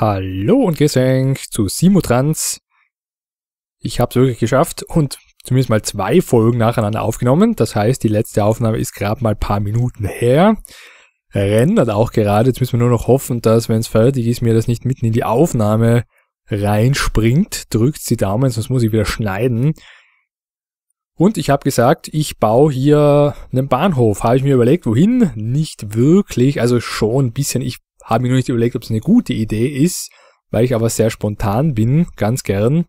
Hallo und Gesang zu Simutrans. Ich habe es wirklich geschafft und zumindest mal zwei Folgen nacheinander aufgenommen. Das heißt, die letzte Aufnahme ist gerade mal ein paar Minuten her. Rendert auch gerade. Jetzt müssen wir nur noch hoffen, dass, wenn es fertig ist, mir das nicht mitten in die Aufnahme reinspringt. Drückt die Daumen, sonst muss ich wieder schneiden. Und ich habe gesagt, ich baue hier einen Bahnhof. Habe ich mir überlegt, wohin? Nicht wirklich, also schon ein bisschen. Ich habe mir noch nicht überlegt, ob es eine gute Idee ist, weil ich aber sehr spontan bin, ganz gern.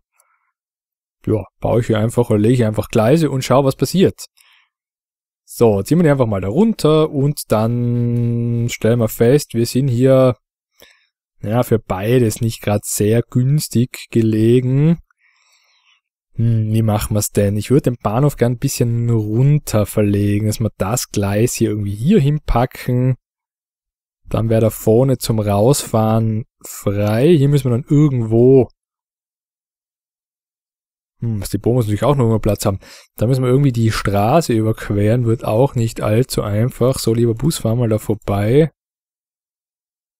Ja, baue ich hier einfach oder lege ich einfach Gleise und schaue, was passiert. So, ziehen wir die einfach mal da runter und dann stellen wir fest, wir sind hier ja, für beides nicht gerade sehr günstig gelegen. Hm, wie machen wir's denn? Ich würde den Bahnhof gern ein bisschen runter verlegen, dass wir das Gleis hier irgendwie hier hinpacken. Dann wäre da vorne zum Rausfahren frei. Hier müssen wir dann irgendwo... Hm, was die Bo muss natürlich auch noch immer Platz haben. Da müssen wir irgendwie die Straße überqueren. Wird auch nicht allzu einfach. So, lieber Bus, fahr mal da vorbei.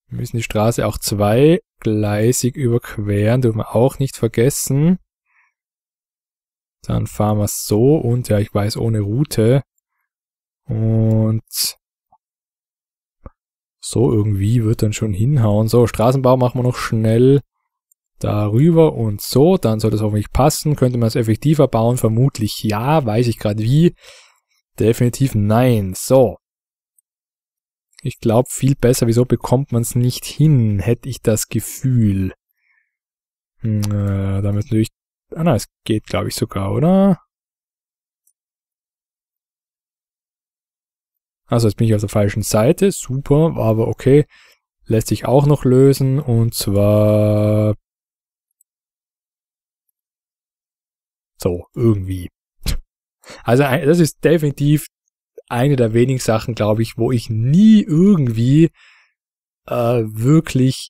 Wir müssen die Straße auch zweigleisig überqueren. Dürfen wir auch nicht vergessen. Dann fahren wir so und ja, ich weiß, ohne Route. Und so irgendwie wird dann schon hinhauen. So, Straßenbau machen wir noch schnell darüber und so. Dann soll das hoffentlich passen. Könnte man es effektiver bauen? Vermutlich ja. Weiß ich gerade wie. Definitiv nein. So. Ich glaube, viel besser. Wieso bekommt man es nicht hin? Hätte ich das Gefühl. Hm, äh, damit natürlich... Ah na, es geht, glaube ich, sogar, oder? Also jetzt bin ich auf der falschen Seite. Super, aber okay. Lässt sich auch noch lösen. Und zwar... So, irgendwie. Also das ist definitiv eine der wenigen Sachen, glaube ich, wo ich nie irgendwie äh, wirklich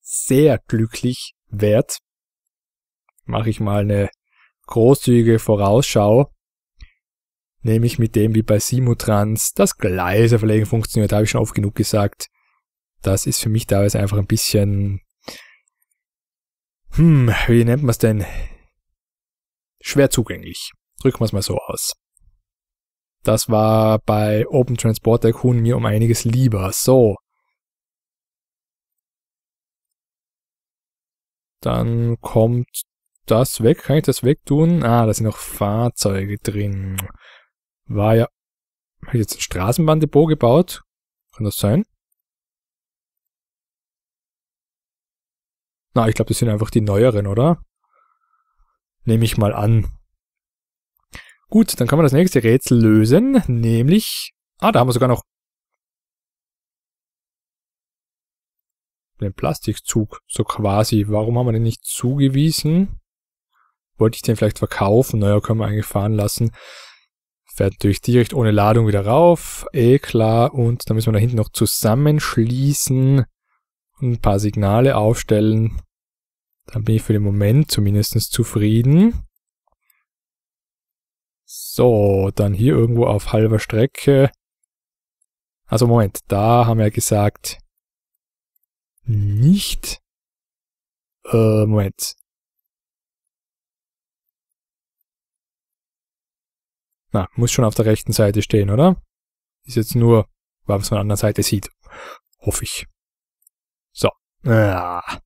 sehr glücklich werde. Mache ich mal eine großzügige Vorausschau nämlich mit dem wie bei Simutrans das Gleiseverlegen funktioniert, habe ich schon oft genug gesagt. Das ist für mich teilweise einfach ein bisschen, hm, wie nennt man es denn? Schwer zugänglich. Drücken wir es mal so aus. Das war bei Open Transport Kuhn mir um einiges lieber. So. Dann kommt das weg. Kann ich das wegtun? Ah, da sind noch Fahrzeuge drin war ja. Hat jetzt ein Straßenbahndepot gebaut? Kann das sein? Na, ich glaube, das sind einfach die neueren, oder? Nehme ich mal an. Gut, dann kann man das nächste Rätsel lösen, nämlich... Ah, da haben wir sogar noch den Plastikzug, so quasi. Warum haben wir den nicht zugewiesen? Wollte ich den vielleicht verkaufen? Naja, können wir eigentlich fahren lassen fährt natürlich direkt ohne Ladung wieder rauf. Eh klar. Und dann müssen wir da hinten noch zusammenschließen und ein paar Signale aufstellen. Dann bin ich für den Moment zumindest zufrieden. So, dann hier irgendwo auf halber Strecke. Also Moment, da haben wir gesagt, nicht. Äh, Moment. Na, muss schon auf der rechten Seite stehen, oder? Ist jetzt nur, weil man es von der anderen Seite sieht. Hoffe ich. So. Ja. Ah.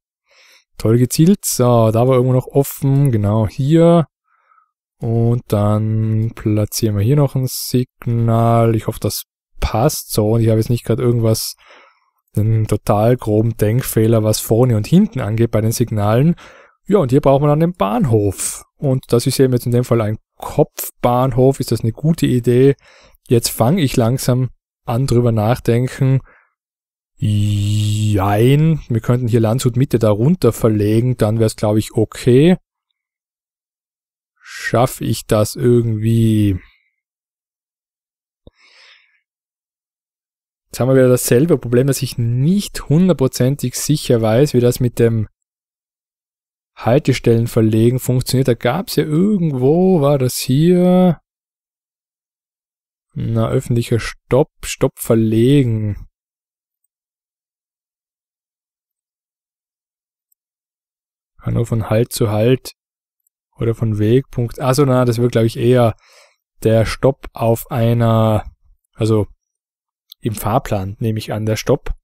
Toll gezielt. So, da war irgendwo noch offen. Genau hier. Und dann platzieren wir hier noch ein Signal. Ich hoffe, das passt so. Und ich habe jetzt nicht gerade irgendwas, einen total groben Denkfehler, was vorne und hinten angeht bei den Signalen. Ja, und hier braucht man dann den Bahnhof. Und das ist eben jetzt in dem Fall ein Kopfbahnhof, ist das eine gute Idee? Jetzt fange ich langsam an drüber nachdenken. Jein, wir könnten hier Landshut Mitte darunter verlegen, dann wäre es glaube ich okay. Schaffe ich das irgendwie? Jetzt haben wir wieder dasselbe Problem, dass ich nicht hundertprozentig sicher weiß, wie das mit dem Haltestellen verlegen funktioniert. Da gab es ja irgendwo, war das hier? Na, öffentlicher Stopp, Stopp verlegen. Kann nur von Halt zu Halt oder von Wegpunkt. Achso, na, das wird, glaube ich, eher der Stopp auf einer, also im Fahrplan nehme ich an, der Stopp.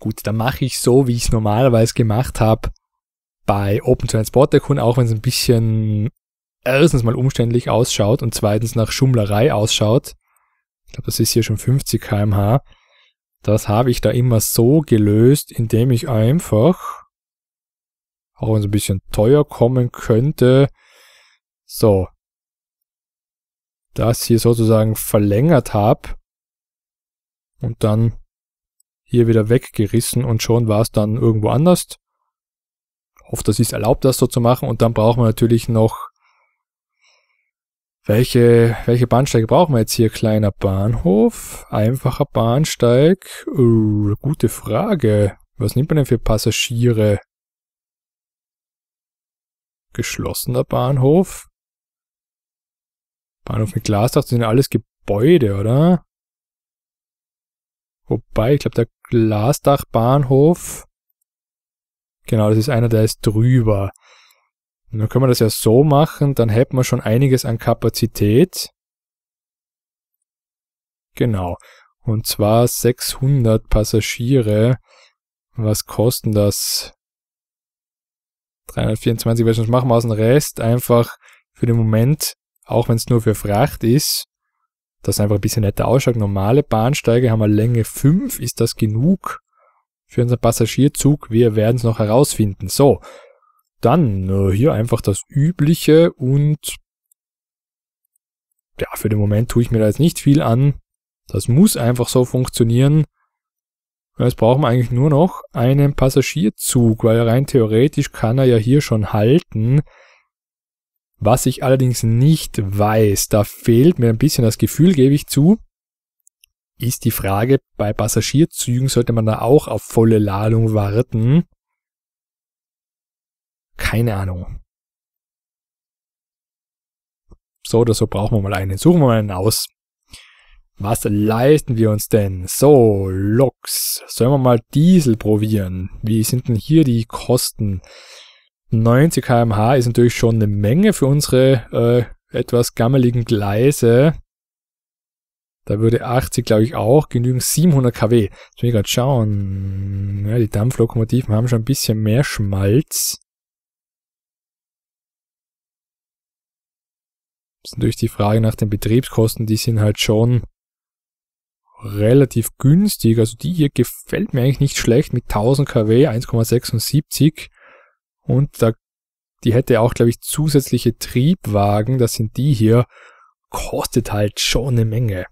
Gut, dann mache ich so, wie ich es normalerweise gemacht habe bei Open Transport Tycoon, auch wenn es ein bisschen erstens mal umständlich ausschaut und zweitens nach Schummlerei ausschaut, ich glaube, das ist hier schon 50 kmh, das habe ich da immer so gelöst, indem ich einfach, auch wenn es ein bisschen teuer kommen könnte, so, das hier sozusagen verlängert habe und dann hier wieder weggerissen und schon war es dann irgendwo anders hoffe, das ist erlaubt, das so zu machen. Und dann brauchen wir natürlich noch, welche, welche Bahnsteige brauchen wir jetzt hier? Kleiner Bahnhof, einfacher Bahnsteig. Oh, gute Frage. Was nimmt man denn für Passagiere? Geschlossener Bahnhof. Bahnhof mit Glasdach, das sind alles Gebäude, oder? Wobei, ich glaube, der Glasdachbahnhof Genau, das ist einer, der ist drüber. Und dann können wir das ja so machen, dann hätten wir schon einiges an Kapazität. Genau. Und zwar 600 Passagiere. Was kosten das? 324, weil sonst machen wir aus dem Rest einfach für den Moment, auch wenn es nur für Fracht ist, dass einfach ein bisschen netter ausschaut. Normale Bahnsteige haben wir Länge 5. Ist das genug? für unseren Passagierzug. Wir werden es noch herausfinden. So, dann äh, hier einfach das Übliche und ja, für den Moment tue ich mir da jetzt nicht viel an. Das muss einfach so funktionieren. Jetzt brauchen wir eigentlich nur noch einen Passagierzug, weil rein theoretisch kann er ja hier schon halten. Was ich allerdings nicht weiß, da fehlt mir ein bisschen das Gefühl, gebe ich zu ist die Frage, bei Passagierzügen sollte man da auch auf volle Ladung warten? Keine Ahnung. So oder so brauchen wir mal einen. Suchen wir mal einen aus. Was leisten wir uns denn? So, Lux. Sollen wir mal Diesel probieren? Wie sind denn hier die Kosten? 90 km/h ist natürlich schon eine Menge für unsere äh, etwas gammeligen Gleise. Da würde 80, glaube ich, auch genügen 700 kW. Jetzt will ich gerade schauen. Ja, die Dampflokomotiven haben schon ein bisschen mehr Schmalz. Das ist natürlich die Frage nach den Betriebskosten. Die sind halt schon relativ günstig. Also die hier gefällt mir eigentlich nicht schlecht mit 1000 kW, 1,76. Und da, die hätte auch, glaube ich, zusätzliche Triebwagen. Das sind die hier. Kostet halt schon eine Menge.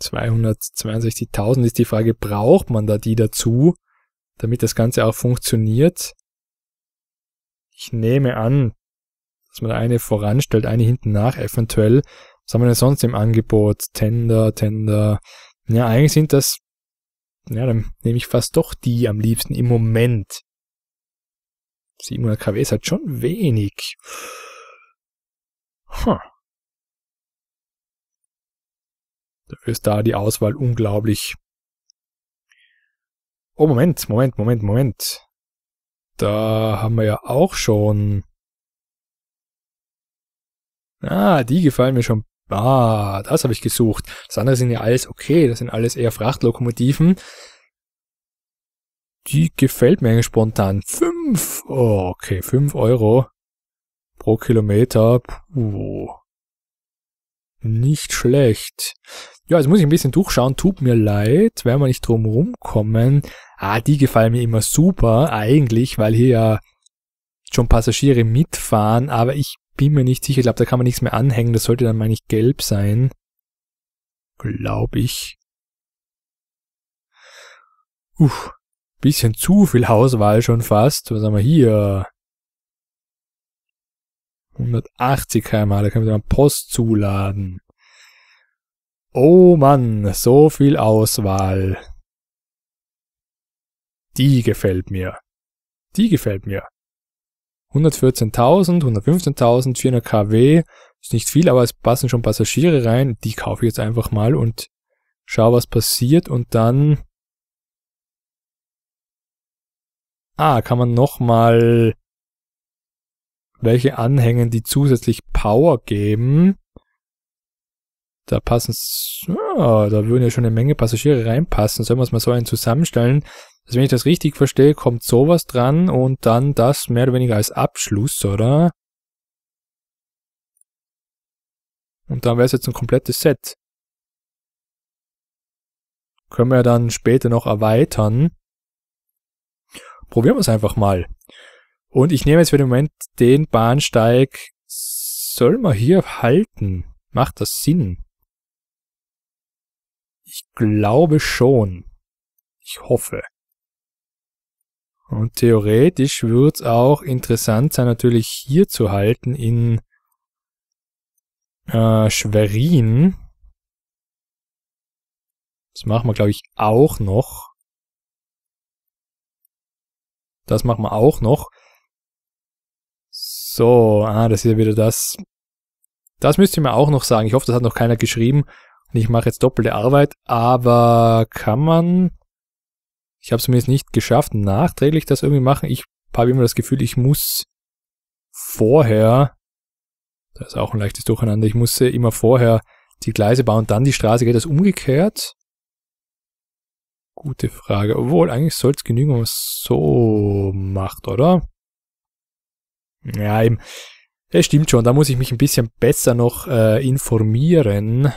262.000 ist die Frage, braucht man da die dazu, damit das Ganze auch funktioniert? Ich nehme an, dass man eine voranstellt, eine hinten nach eventuell. Was haben wir denn sonst im Angebot? Tender, Tender. Ja, eigentlich sind das, ja, dann nehme ich fast doch die am liebsten im Moment. 700 kW ist halt schon wenig. Huh. Da ist da die Auswahl unglaublich. Oh, Moment, Moment, Moment, Moment. Da haben wir ja auch schon. Ah, die gefallen mir schon. Ah, das habe ich gesucht. Das andere sind ja alles okay, das sind alles eher Frachtlokomotiven. Die gefällt mir eigentlich spontan. Fünf. Oh, okay, fünf Euro pro Kilometer. Puh. Nicht schlecht. Ja, jetzt muss ich ein bisschen durchschauen. Tut mir leid, werden wir nicht drum rumkommen. Ah, die gefallen mir immer super, eigentlich, weil hier ja schon Passagiere mitfahren, aber ich bin mir nicht sicher. Ich glaube, da kann man nichts mehr anhängen. Das sollte dann, meine ich, gelb sein. Glaube ich. Uff, bisschen zu viel Hauswahl schon fast. Was haben wir hier? 180 km da können wir dann Post zuladen. Oh Mann, so viel Auswahl. Die gefällt mir. Die gefällt mir. 114.000, 115.000, 400 kW. Ist nicht viel, aber es passen schon Passagiere rein. Die kaufe ich jetzt einfach mal und schau, was passiert. Und dann... Ah, kann man nochmal welche anhängen, die zusätzlich Power geben. Da passen, ja, ah, da würden ja schon eine Menge Passagiere reinpassen. Sollen wir es mal so einen zusammenstellen? Also wenn ich das richtig verstehe, kommt sowas dran und dann das mehr oder weniger als Abschluss, oder? Und dann wäre es jetzt ein komplettes Set. Können wir dann später noch erweitern. Probieren wir es einfach mal. Und ich nehme jetzt für den Moment den Bahnsteig. Soll man hier halten? Macht das Sinn? Ich glaube schon. Ich hoffe. Und theoretisch wird es auch interessant sein, natürlich hier zu halten in äh, Schwerin. Das machen wir, glaube ich, auch noch. Das machen wir auch noch. So, ah, das ist ja wieder das. Das müsst ihr mir auch noch sagen. Ich hoffe, das hat noch keiner geschrieben. Ich mache jetzt doppelte Arbeit, aber kann man... Ich habe es mir jetzt nicht geschafft, nachträglich das irgendwie machen. Ich habe immer das Gefühl, ich muss vorher... Das ist auch ein leichtes Durcheinander. Ich muss immer vorher die Gleise bauen, dann die Straße. Geht das umgekehrt? Gute Frage. Obwohl, eigentlich soll es genügen, wenn man es so macht, oder? Ja, eben. Das stimmt schon, da muss ich mich ein bisschen besser noch äh, informieren.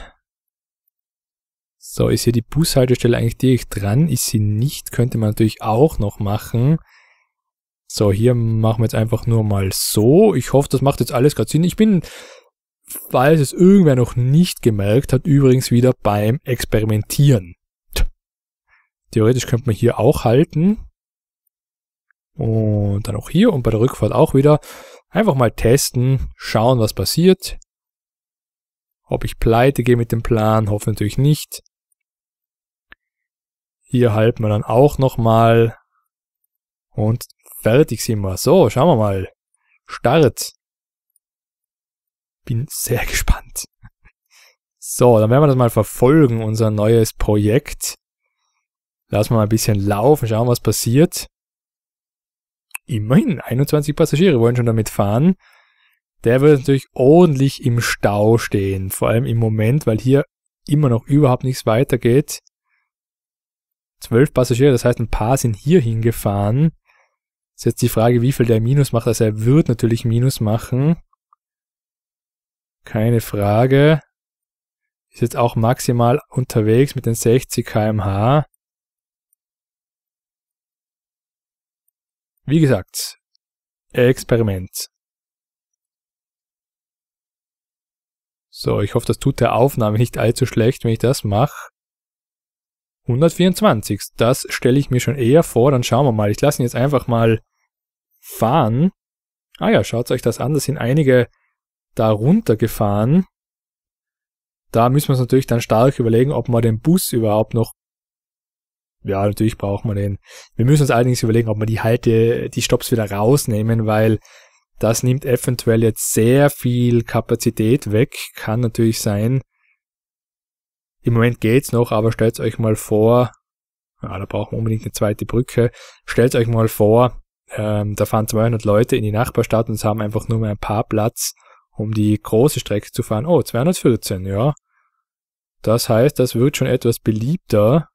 So, ist hier die Bushaltestelle eigentlich direkt dran? Ist sie nicht, könnte man natürlich auch noch machen. So, hier machen wir jetzt einfach nur mal so. Ich hoffe, das macht jetzt alles gerade Sinn. Ich bin, falls es irgendwer noch nicht gemerkt hat, übrigens wieder beim Experimentieren. Theoretisch könnte man hier auch halten. Und dann auch hier und bei der Rückfahrt auch wieder. Einfach mal testen, schauen, was passiert. Ob ich pleite gehe mit dem Plan, hoffe natürlich nicht. Hier halten wir dann auch nochmal. Und fertig sind wir. So, schauen wir mal. Start. Bin sehr gespannt. So, dann werden wir das mal verfolgen, unser neues Projekt. Lassen wir mal ein bisschen laufen, schauen, was passiert immerhin 21 Passagiere wollen schon damit fahren. Der wird natürlich ordentlich im Stau stehen, vor allem im Moment, weil hier immer noch überhaupt nichts weitergeht. 12 Passagiere, das heißt ein paar sind hier hingefahren. Ist jetzt die Frage, wie viel der Minus macht. Also er wird natürlich Minus machen. Keine Frage. Ist jetzt auch maximal unterwegs mit den 60 kmh. Wie gesagt, Experiment. So, ich hoffe, das tut der Aufnahme nicht allzu schlecht, wenn ich das mache. 124, das stelle ich mir schon eher vor, dann schauen wir mal. Ich lasse ihn jetzt einfach mal fahren. Ah ja, schaut euch das an, da sind einige da runtergefahren. Da müssen wir uns natürlich dann stark überlegen, ob wir den Bus überhaupt noch ja, natürlich braucht man den. Wir müssen uns allerdings überlegen, ob wir die Halte, die Stops wieder rausnehmen, weil das nimmt eventuell jetzt sehr viel Kapazität weg. Kann natürlich sein. Im Moment geht's noch, aber stellt euch mal vor, ja, da brauchen wir unbedingt eine zweite Brücke. Stellt euch mal vor, ähm, da fahren 200 Leute in die Nachbarstadt und haben einfach nur mehr ein paar Platz, um die große Strecke zu fahren. Oh, 214, ja. Das heißt, das wird schon etwas beliebter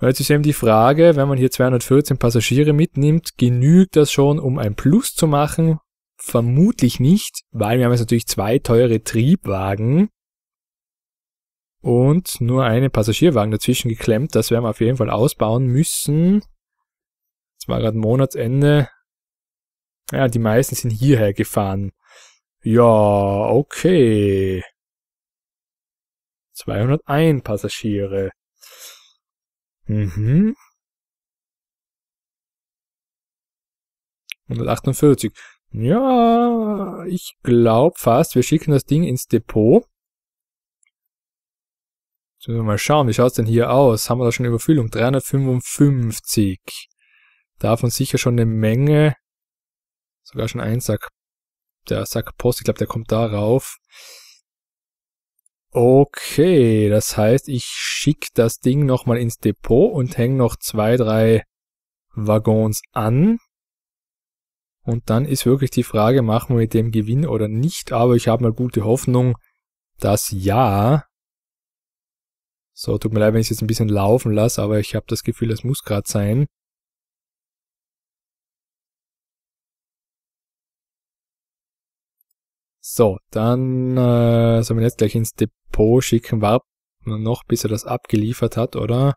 Und jetzt ist eben die Frage, wenn man hier 214 Passagiere mitnimmt, genügt das schon, um ein Plus zu machen? Vermutlich nicht, weil wir haben jetzt natürlich zwei teure Triebwagen und nur einen Passagierwagen dazwischen geklemmt. Das werden wir auf jeden Fall ausbauen müssen. Es war gerade Monatsende. Ja, die meisten sind hierher gefahren. Ja, okay. 201 Passagiere. Mhm. 148. Ja, ich glaube fast, wir schicken das Ding ins Depot. Jetzt müssen wir mal schauen, wie schaut es denn hier aus? Haben wir da schon Überfüllung? 355. Davon sicher schon eine Menge. Sogar schon ein Sack. Der Sack Post, ich glaube, der kommt da rauf. Okay, das heißt, ich schicke das Ding nochmal ins Depot und hänge noch zwei, drei Waggons an. Und dann ist wirklich die Frage, machen wir mit dem Gewinn oder nicht, aber ich habe mal gute Hoffnung, dass ja. So, tut mir leid, wenn ich es jetzt ein bisschen laufen lasse, aber ich habe das Gefühl, das muss gerade sein. So, dann äh, sollen wir jetzt gleich ins Depot schicken. Warten wir noch, bis er das abgeliefert hat, oder?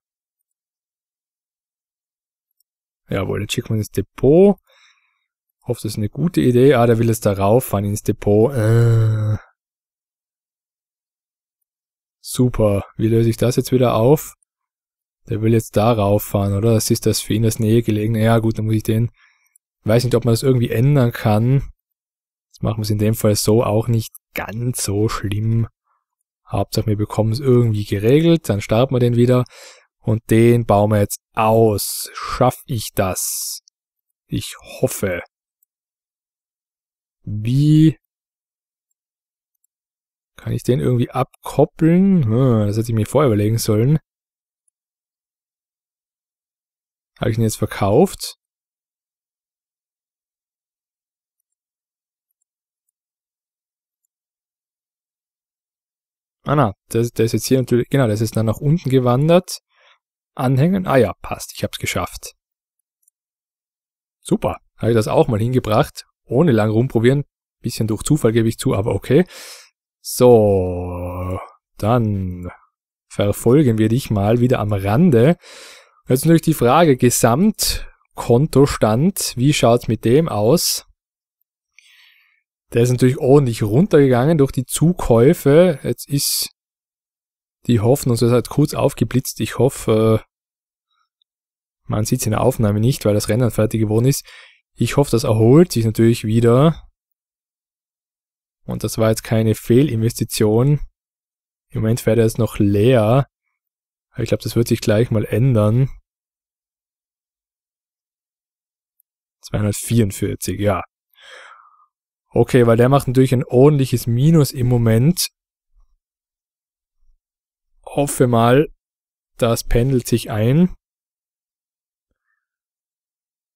Jawohl, jetzt schicken wir ins Depot. Hofft, das ist eine gute Idee. Ah, der will es da rauffahren ins Depot. Äh. Super. Wie löse ich das jetzt wieder auf? Der will jetzt da rauffahren, oder? Das ist das für ihn das nähe gelegen. Ja, gut, dann muss ich den. Weiß nicht, ob man das irgendwie ändern kann machen wir es in dem Fall so auch nicht ganz so schlimm. Hauptsache, wir bekommen es irgendwie geregelt, dann starten wir den wieder und den bauen wir jetzt aus. Schaff ich das? Ich hoffe. Wie kann ich den irgendwie abkoppeln? Hm, das hätte ich mir vorher überlegen sollen. Habe ich ihn jetzt verkauft? Ah, na, der, der ist jetzt hier natürlich, genau, der ist dann nach unten gewandert. Anhängen, ah ja, passt, ich hab's geschafft. Super, habe ich das auch mal hingebracht, ohne lang rumprobieren. Bisschen durch Zufall gebe ich zu, aber okay. So, dann verfolgen wir dich mal wieder am Rande. Jetzt natürlich die Frage, Gesamtkontostand, wie schaut's mit dem aus? Der ist natürlich ordentlich runtergegangen durch die Zukäufe. Jetzt ist die Hoffnung, so ist halt kurz aufgeblitzt. Ich hoffe, man sieht es in der Aufnahme nicht, weil das Rennen fertig geworden ist. Ich hoffe, das erholt sich natürlich wieder. Und das war jetzt keine Fehlinvestition. Im Moment fährt er jetzt noch leer. Ich glaube, das wird sich gleich mal ändern. 244, ja. Okay, weil der macht natürlich ein ordentliches Minus im Moment. Hoffe mal, das pendelt sich ein.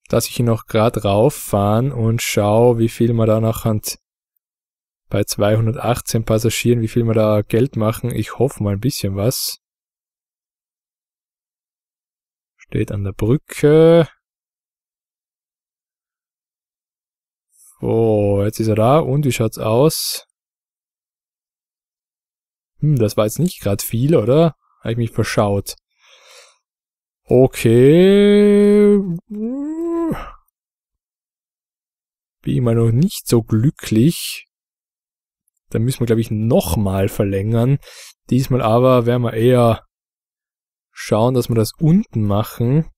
Dass ich ihn noch gerade rauffahren und schau, wie viel man da noch hat. Bei 218 Passagieren, wie viel wir da Geld machen. Ich hoffe mal ein bisschen was. Steht an der Brücke. Oh, jetzt ist er da. Und wie schaut's aus? Hm, das war jetzt nicht gerade viel, oder? Habe ich mich verschaut. Okay. Bin ich mal noch nicht so glücklich. Da müssen wir, glaube ich, nochmal verlängern. Diesmal aber werden wir eher schauen, dass wir das unten machen.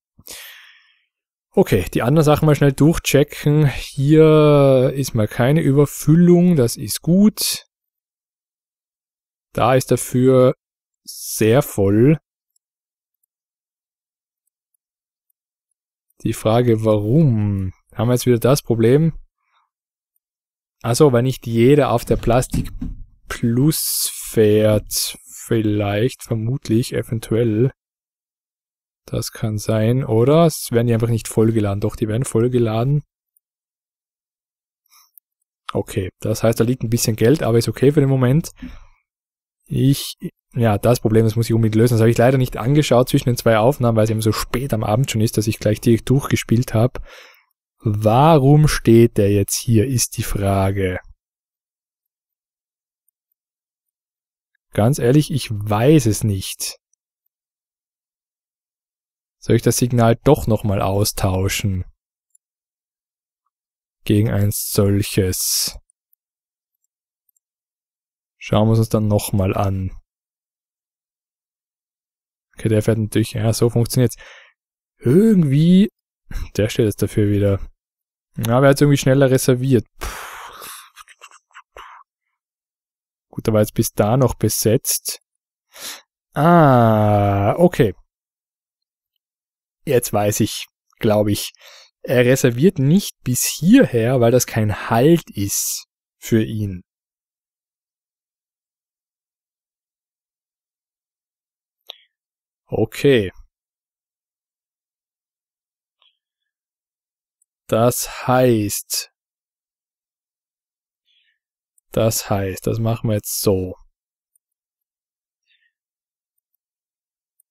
Okay, die anderen Sachen mal schnell durchchecken. Hier ist mal keine Überfüllung, das ist gut. Da ist dafür sehr voll. Die Frage, warum? Haben wir jetzt wieder das Problem? Also, weil nicht jeder auf der Plastik Plus fährt. Vielleicht, vermutlich, eventuell. Das kann sein. Oder es werden die einfach nicht vollgeladen. Doch, die werden vollgeladen. Okay, das heißt, da liegt ein bisschen Geld, aber ist okay für den Moment. Ich, ja, das Problem, das muss ich unbedingt lösen. Das habe ich leider nicht angeschaut zwischen den zwei Aufnahmen, weil es eben so spät am Abend schon ist, dass ich gleich direkt durchgespielt habe. Warum steht der jetzt hier, ist die Frage. Ganz ehrlich, ich weiß es nicht. Soll ich das Signal doch nochmal austauschen? Gegen ein solches. Schauen wir es uns dann nochmal an. Okay, der fährt natürlich, ja, so funktioniert's. Irgendwie, der steht jetzt dafür wieder. Ja, wer hat irgendwie schneller reserviert? Puh. Gut, da war jetzt bis da noch besetzt. Ah, okay jetzt weiß ich, glaube ich, er reserviert nicht bis hierher, weil das kein Halt ist für ihn. Okay. Das heißt, das heißt, das machen wir jetzt so.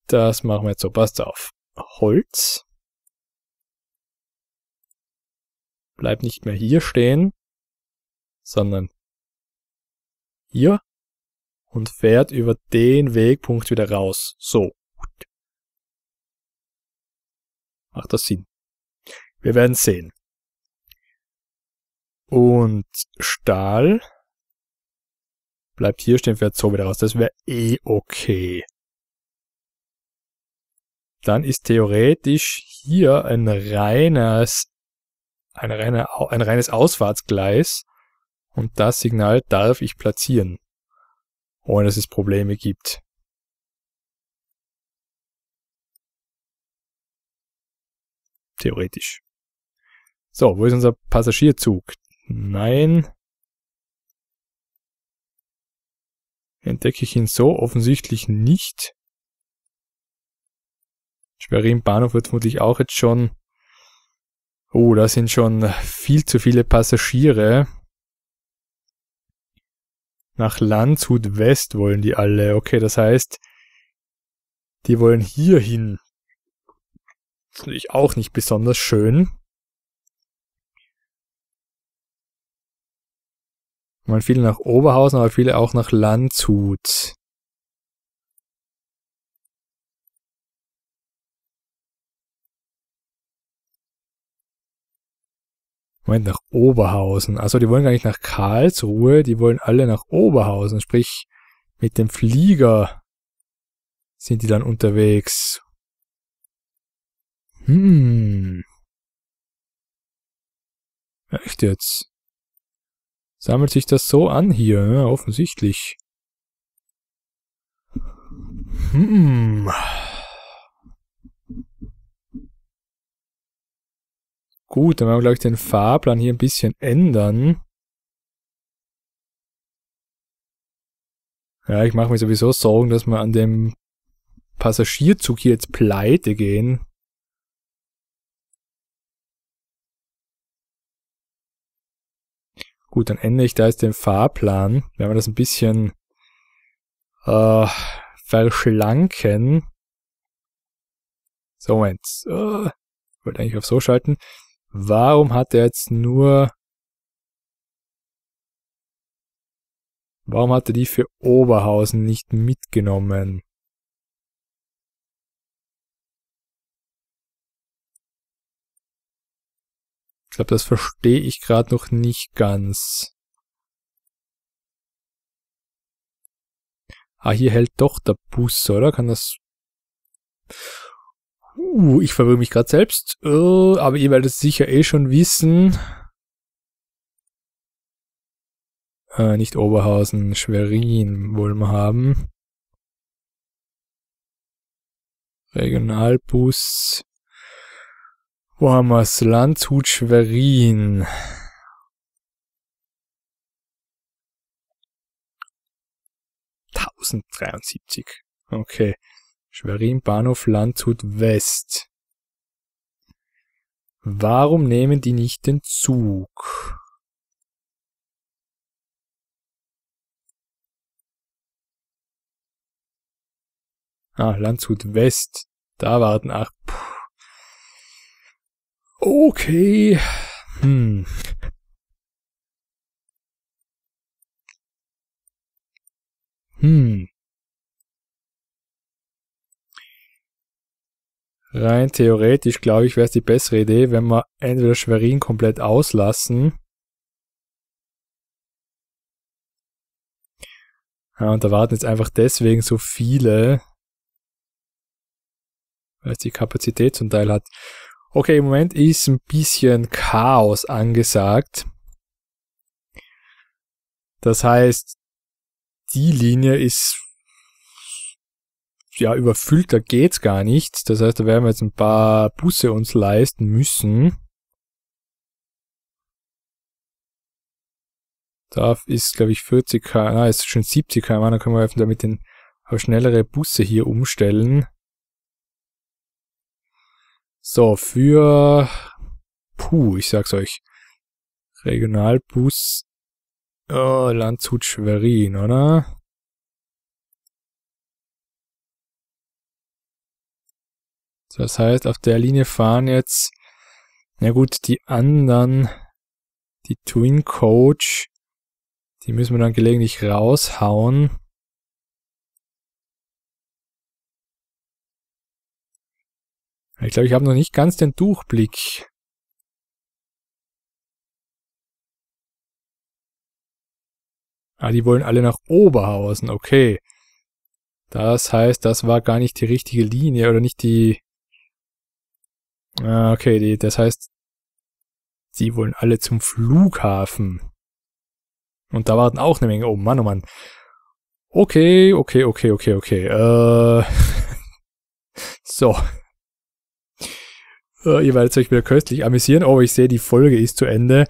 Das machen wir jetzt so, passt auf. Holz. Bleib nicht mehr hier stehen, sondern hier und fährt über den Wegpunkt wieder raus. So. Macht das Sinn? Wir werden sehen. Und Stahl bleibt hier stehen, fährt so wieder raus. Das wäre eh okay dann ist theoretisch hier ein reines, ein, reine, ein reines Ausfahrtsgleis und das Signal darf ich platzieren, ohne dass es Probleme gibt. Theoretisch. So, wo ist unser Passagierzug? Nein. Entdecke ich ihn so offensichtlich nicht. Schwerin Bahnhof wird vermutlich auch jetzt schon. Oh, da sind schon viel zu viele Passagiere. Nach Landshut West wollen die alle. Okay, das heißt, die wollen hier hin. ist natürlich auch nicht besonders schön. Man viele nach Oberhausen, aber viele auch nach Landshut. Moment, nach Oberhausen. Also die wollen gar nicht nach Karlsruhe, die wollen alle nach Oberhausen. Sprich, mit dem Flieger sind die dann unterwegs. Hm. Echt jetzt? Sammelt sich das so an hier, ja, offensichtlich. Hm. Gut, dann werden wir, glaube ich, den Fahrplan hier ein bisschen ändern. Ja, ich mache mir sowieso Sorgen, dass wir an dem Passagierzug hier jetzt pleite gehen. Gut, dann ändere ich da jetzt den Fahrplan. Wenn wir das ein bisschen äh, verschlanken. So, Moment. Äh, wollte eigentlich auf so schalten. Warum hat er jetzt nur... Warum hat er die für Oberhausen nicht mitgenommen? Ich glaube, das verstehe ich gerade noch nicht ganz. Ah, hier hält doch der Bus, oder? Kann das... Uh, ich verwirre mich gerade selbst. Uh, aber ihr werdet es sicher eh schon wissen. Uh, nicht Oberhausen, Schwerin wollen wir haben. Regionalbus. Wo haben wir es? Landshut Schwerin. Tausendundsiebzig. Okay. Schwerin Bahnhof Landshut West. Warum nehmen die nicht den Zug? Ah, Landshut West. Da warten acht. Okay. Hm. Hm. Rein theoretisch, glaube ich, wäre es die bessere Idee, wenn wir entweder Schwerin komplett auslassen. Ja, und da warten jetzt einfach deswegen so viele, weil es die Kapazität zum Teil hat. Okay, im Moment ist ein bisschen Chaos angesagt. Das heißt, die Linie ist ja, überfüllter geht's gar nicht. Das heißt, da werden wir jetzt ein paar Busse uns leisten müssen. Da ist, glaube ich, 40 km, na, ist schon 70 km, dann können wir damit den auf schnellere Busse hier umstellen. So, für, puh, ich sag's euch, Regionalbus, oh, Landshut Schwerin, oder? So, das heißt, auf der Linie fahren jetzt, na gut, die anderen, die Twin Coach, die müssen wir dann gelegentlich raushauen. Ich glaube, ich habe noch nicht ganz den Durchblick. Ah, die wollen alle nach Oberhausen, okay. Das heißt, das war gar nicht die richtige Linie oder nicht die Ah, okay, die, das heißt, die wollen alle zum Flughafen. Und da warten auch eine Menge. Oh Mann, oh Mann. Okay, okay, okay, okay, okay. Äh, so. Äh, ihr werdet euch wieder köstlich amüsieren. Oh, ich sehe, die Folge ist zu Ende.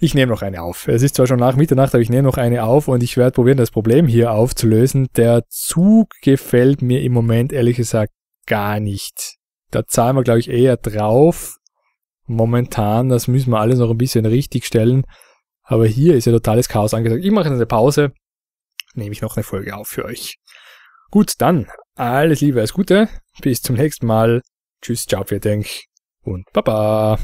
Ich nehme noch eine auf. Es ist zwar schon nach Mitternacht, aber ich nehme noch eine auf und ich werde probieren, das Problem hier aufzulösen. Der Zug gefällt mir im Moment ehrlich gesagt gar nicht da zahlen wir, glaube ich, eher drauf. Momentan, das müssen wir alles noch ein bisschen richtig stellen. Aber hier ist ja totales Chaos angesagt. Ich mache jetzt eine Pause, nehme ich noch eine Folge auf für euch. Gut, dann alles Liebe, alles Gute. Bis zum nächsten Mal. Tschüss, ciao, vielen Dank und Baba.